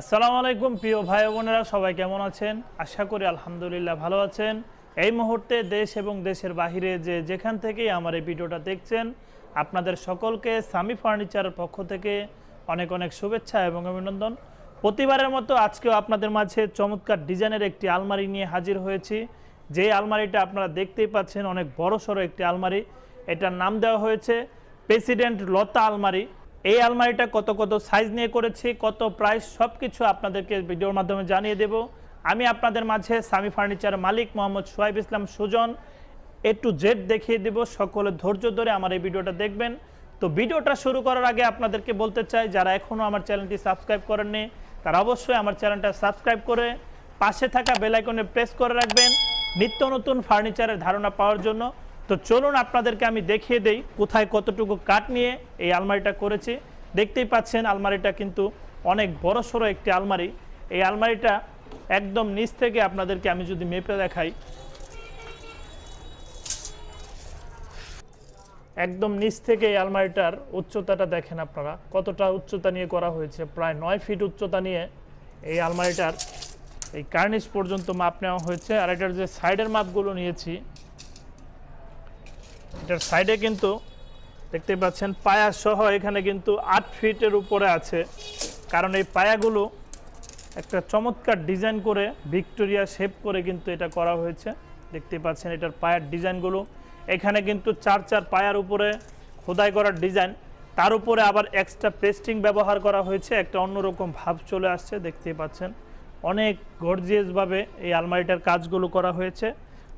আসসালামু আলাইকুম প্রিয় ভাই বোনেরা সবাই কেমন আছেন আশা করি আলহামদুলিল্লাহ ভালো আছেন এই মুহূর্তে দেশ এবং দেশের বাহিরে যে যেখান থেকেই আমার এই ভিডিওটা দেখছেন আপনাদের সকলকে সামি ফার্নিচারের পক্ষ থেকে অনেক অনেক শুভেচ্ছা এবং অভিনন্দন প্রতিবারের মতো আজকেও আপনাদের মাঝে চমৎকার ডিজাইনের একটি আলমারি নিয়ে হাজির হয়েছি যে আলমারিটা আপনারা দেখতেই পাচ্ছেন অনেক বড় সড়ো একটি আলমারি এটার নাম দেওয়া হয়েছে প্রেসিডেন্ট লতা আলমারি এই আলমারিটা কত কত সাইজ নিয়ে করেছি কত প্রাইস সব কিছু আপনাদেরকে ভিডিওর মাধ্যমে জানিয়ে দেব আমি আপনাদের মাঝে সামি ফার্নিচার মালিক Mohammad Sohaib Islam Sujon A to Z দেখিয়ে দেব সকলে ধৈর্য ধরে আমার এই ভিডিওটা দেখবেন তো ভিডিওটা শুরু করার আগে আপনাদেরকে বলতে চাই যারা এখনও আমার চ্যানেলটি সাবস্ক্রাইব করেননি তারা অবশ্যই আমার চ্যানেলটা সাবস্ক্রাইব করে পাশে থাকা বেলাইকনে প্রেস করে রাখবেন নিত্য নতুন ফার্নিচারের ধারণা পাওয়ার জন্য তো চলুন আপনাদেরকে আমি দেখিয়ে দেই কোথায় কতটুকু কাঠ নিয়ে এই আলমারিটা করেছি দেখতেই পাচ্ছেন আলমারিটা কিন্তু অনেক বড় সড়ো একটি আলমারি এই আলমারিটা একদম নিচ থেকে আপনাদেরকে আমি যদি মেপে দেখাই একদম নিচ থেকে এই আলমারিটার উচ্চতাটা দেখেন আপনারা কতটা উচ্চতা নিয়ে করা হয়েছে প্রায় নয় ফিট উচ্চতা নিয়ে এই আলমারিটার এই কার্নিশ পর্যন্ত মাপ নেওয়া হয়েছে আর এটার যে সাইডের মাপগুলো নিয়েছি এটার সাইডে কিন্তু দেখতে পাচ্ছেন পায়া সহ এখানে কিন্তু আট ফিটের উপরে আছে কারণ এই পায়াগুলো একটা চমৎকার ডিজাইন করে ভিক্টোরিয়া শেপ করে কিন্তু এটা করা হয়েছে দেখতে পাচ্ছেন এটার পায়ার ডিজাইনগুলো এখানে কিন্তু চার চার পায়ার উপরে খোদাই করার ডিজাইন তার উপরে আবার এক্সট্রা পেস্টিং ব্যবহার করা হয়েছে একটা অন্যরকম ভাব চলে আসছে দেখতে পাচ্ছেন অনেক গর্জিয়াসভাবে এই আলমারিটার কাজগুলো করা হয়েছে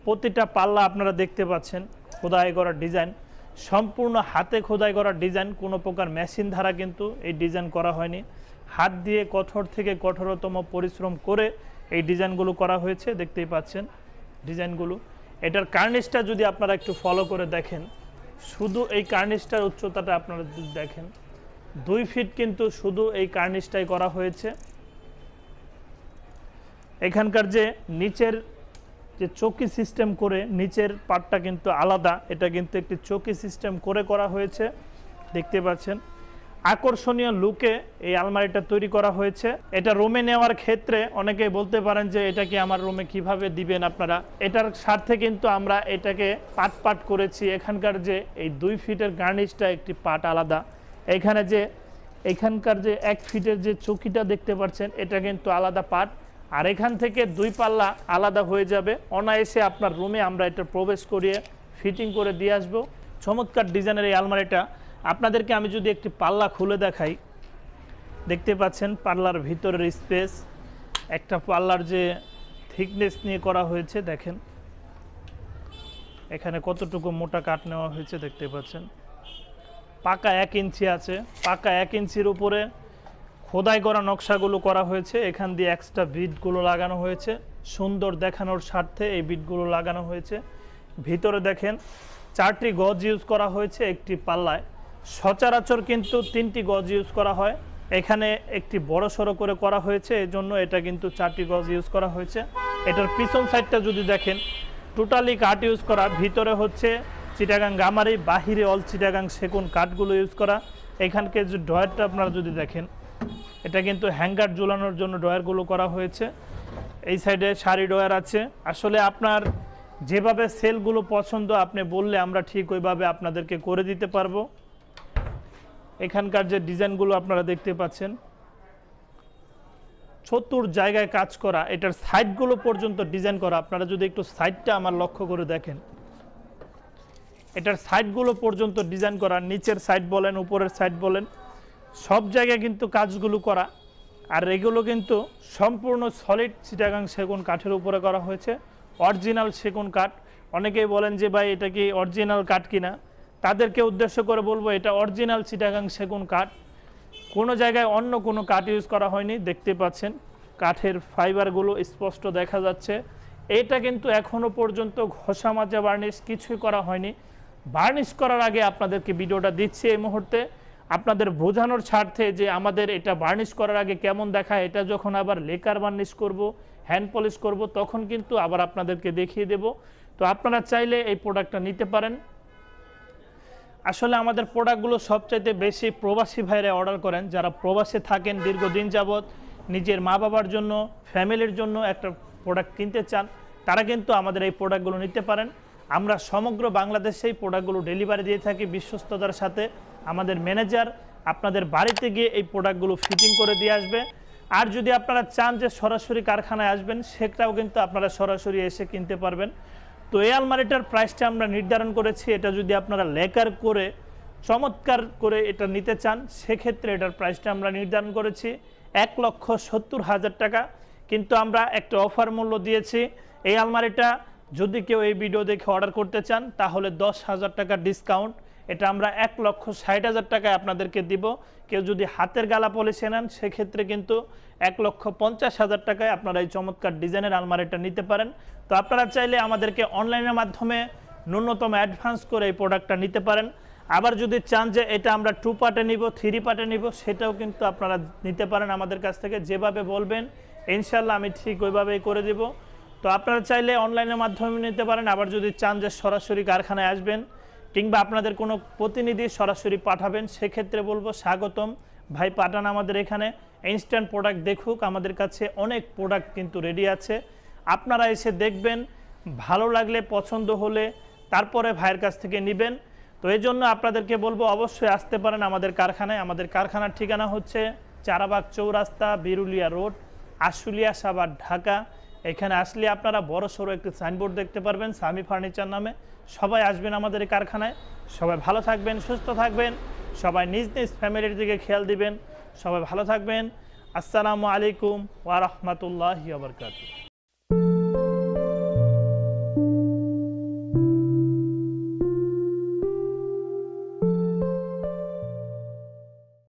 প্রতিটা পাল্লা আপনারা দেখতে পাচ্ছেন খোদাই করা ডিজাইন সম্পূর্ণ হাতে খোদাই করা ডিজাইন কোনো প্রকার মেশিন দ্বারা কিন্তু এই ডিজাইন করা হয়নি হাত দিয়ে কঠোর থেকে কঠোরতম পরিশ্রম করে এই ডিজাইনগুলো করা হয়েছে দেখতেই পাচ্ছেন ডিজাইনগুলো এটার কার্নিশটা যদি আপনারা একটু ফলো করে দেখেন শুধু এই কার্নিশটার উচ্চতাটা আপনারা দেখেন দুই ফিট কিন্তু শুধু এই কার্নিশটাই করা হয়েছে এখানকার যে নিচের যে চৌকি সিস্টেম করে নিচের পাটটা কিন্তু আলাদা এটা কিন্তু একটি চৌকি সিস্টেম করে করা হয়েছে দেখতে পাচ্ছেন আকর্ষণীয় লুকে এই আলমারিটা তৈরি করা হয়েছে এটা রোমে নেওয়ার ক্ষেত্রে অনেকেই বলতে পারেন যে এটাকে আমার রোমে কিভাবে দিবেন আপনারা এটার স্বার্থে কিন্তু আমরা এটাকে পাট পাট করেছি এখানকার যে এই দুই ফিটের গার্নিশটা একটি পাট আলাদা এখানে যে এখানকার যে এক ফিটের যে চকিটা দেখতে পাচ্ছেন এটা কিন্তু আলাদা পাট আর এখান থেকে দুই পাল্লা আলাদা হয়ে যাবে অনায়াসে আপনার রুমে আমরা এটা প্রবেশ করিয়ে ফিটিং করে দিয়ে আসবো চমৎকার ডিজাইনের এই আলমারিটা আপনাদেরকে আমি যদি একটি পাল্লা খুলে দেখাই দেখতে পাচ্ছেন পাল্লার ভিতরের স্পেস একটা পাল্লার যে থিকনেস নিয়ে করা হয়েছে দেখেন এখানে কতটুকু মোটা কাঠ নেওয়া হয়েছে দেখতে পাচ্ছেন পাকা এক ইঞ্চি আছে পাকা এক ইঞ্চির উপরে খোদাই করা নকশাগুলো করা হয়েছে এখান দিয়ে এক্সট্রা বিটগুলো লাগানো হয়েছে সুন্দর দেখানোর স্বার্থে এই বিটগুলো লাগানো হয়েছে ভিতরে দেখেন চারটি গজ ইউজ করা হয়েছে একটি পাল্লায় সচরাচর কিন্তু তিনটি গজ ইউজ করা হয় এখানে একটি বড় সড়ো করে করা হয়েছে এই জন্য এটা কিন্তু চারটি গজ ইউজ করা হয়েছে এটার পিছন সাইডটা যদি দেখেন টোটালি কাঠ ইউজ করা ভিতরে হচ্ছে চিটাগাং গামারি বাহিরে অল চিটাগাং সেগুন কাঠগুলো ইউজ করা এখানকে যে ড্রয়ারটা আপনারা যদি দেখেন এটা কিন্তু হ্যাঙ্গার ঝুলানোর জন্য ডয়ারগুলো করা হয়েছে এই সাইডে শাড়ি ডয়ার আছে আসলে আপনার যেভাবে সেলগুলো পছন্দ আপনি বললে আমরা ঠিক ওইভাবে আপনাদেরকে করে দিতে পারবো এখানকার যে ডিজাইনগুলো আপনারা দেখতে পাচ্ছেন চতুর জায়গায় কাজ করা এটার সাইডগুলো পর্যন্ত ডিজাইন করা আপনারা যদি একটু সাইডটা আমার লক্ষ্য করে দেখেন এটার সাইডগুলো পর্যন্ত ডিজাইন করা নিচের সাইড বলেন উপরের সাইড বলেন সব জায়গায় কিন্তু কাজগুলো করা আর এগুলো কিন্তু সম্পূর্ণ সলিড চিটাগাং সেগুন কাঠের উপরে করা হয়েছে অরিজিনাল সেগুন কাঠ অনেকেই বলেন যে ভাই এটা কি অরিজিনাল কাঠ কিনা তাদেরকে উদ্দেশ্য করে বলবো এটা অরিজিনাল চিটাগাং সেগুন কাঠ কোনো জায়গায় অন্য কোনো কাঠ ইউজ করা হয়নি দেখতে পাচ্ছেন কাঠের ফাইবারগুলো স্পষ্ট দেখা যাচ্ছে এটা কিন্তু এখনও পর্যন্ত ঘষা মাজা বার্নিশ কিছুই করা হয়নি বার্নিশ করার আগে আপনাদেরকে ভিডিওটা দিচ্ছি এই মুহূর্তে আপনাদের বোঝানোর স্বার্থে যে আমাদের এটা বার্নিশ করার আগে কেমন দেখা এটা যখন আবার লেকার বার্নিশ করব হ্যান্ড পলিশ করব তখন কিন্তু আবার আপনাদেরকে দেখিয়ে দেব তো আপনারা চাইলে এই প্রোডাক্টটা নিতে পারেন আসলে আমাদের প্রোডাক্টগুলো সবচাইতে বেশি প্রবাসী ভাইরা অর্ডার করেন যারা প্রবাসে থাকেন দীর্ঘদিন যাবৎ নিজের মা বাবার জন্য ফ্যামিলির জন্য একটা প্রোডাক্ট কিনতে চান তারা কিন্তু আমাদের এই প্রোডাক্টগুলো নিতে পারেন আমরা সমগ্র বাংলাদেশেই প্রোডাক্টগুলো ডেলিভারি দিয়ে থাকি বিশ্বস্ততার সাথে আমাদের ম্যানেজার আপনাদের বাড়িতে গিয়ে এই প্রোডাক্টগুলো ফিটিং করে দিয়ে আসবে আর যদি আপনারা চান যে সরাসরি কারখানায় আসবেন সেটাও কিন্তু আপনারা সরাসরি এসে কিনতে পারবেন তো এই আলমারিটার প্রাইসটা আমরা নির্ধারণ করেছি এটা যদি আপনারা লেকার করে চমৎকার করে এটা নিতে চান সেক্ষেত্রে এটার প্রাইসটা আমরা নির্ধারণ করেছি এক লক্ষ সত্তর হাজার টাকা কিন্তু আমরা একটা অফার মূল্য দিয়েছি এই আলমারিটা যদি কেউ এই ভিডিও দেখে অর্ডার করতে চান তাহলে দশ হাজার টাকা ডিসকাউন্ট এটা আমরা এক লক্ষ ষাট হাজার টাকায় আপনাদেরকে দিব কেউ যদি হাতের গালা পলিসি নেন সেক্ষেত্রে কিন্তু এক লক্ষ পঞ্চাশ হাজার টাকায় আপনারা এই চমৎকার ডিজাইনের আলমারিটা নিতে পারেন তো আপনারা চাইলে আমাদেরকে অনলাইনের মাধ্যমে ন্যূনতম অ্যাডভান্স করে এই প্রোডাক্টটা নিতে পারেন আবার যদি চান যে এটা আমরা টু পার্টে নিব থ্রি পার্টে নিব সেটাও কিন্তু আপনারা নিতে পারেন আমাদের কাছ থেকে যেভাবে বলবেন ইনশাল্লাহ আমি ঠিক ওইভাবেই করে দেব তো আপনারা চাইলে অনলাইনের মাধ্যমে নিতে পারেন আবার যদি চান যে সরাসরি কারখানায় আসবেন কিংবা আপনাদের কোনো প্রতিনিধি সরাসরি পাঠাবেন সেক্ষেত্রে বলবো স্বাগতম ভাই পাঠান আমাদের এখানে ইনস্ট্যান্ট প্রোডাক্ট দেখুক আমাদের কাছে অনেক প্রোডাক্ট কিন্তু রেডি আছে আপনারা এসে দেখবেন ভালো লাগলে পছন্দ হলে তারপরে ভাইয়ের কাছ থেকে নেবেন তো এই জন্য আপনাদেরকে বলবো অবশ্যই আসতে পারেন আমাদের কারখানায় আমাদের কারখানার ঠিকানা হচ্ছে চারাবাগ চৌরাস্তা বিরুলিয়া রোড আশুলিয়া সাবার ঢাকা এখানে আসলে আপনারা বড় সড়ো একটি সাইনবোর্ড দেখতে পারবেন সামি ফার্নিচার নামে সবাই আসবেন আমাদের এই কারখানায় সবাই ভালো থাকবেন সুস্থ থাকবেন সবাই নিজ নিজ ফ্যামিলির দিকে খেয়াল দিবেন সবাই ভালো থাকবেন আসসালামু আলাইকুম ওয়ারহমতুল্লাহ বরকাতু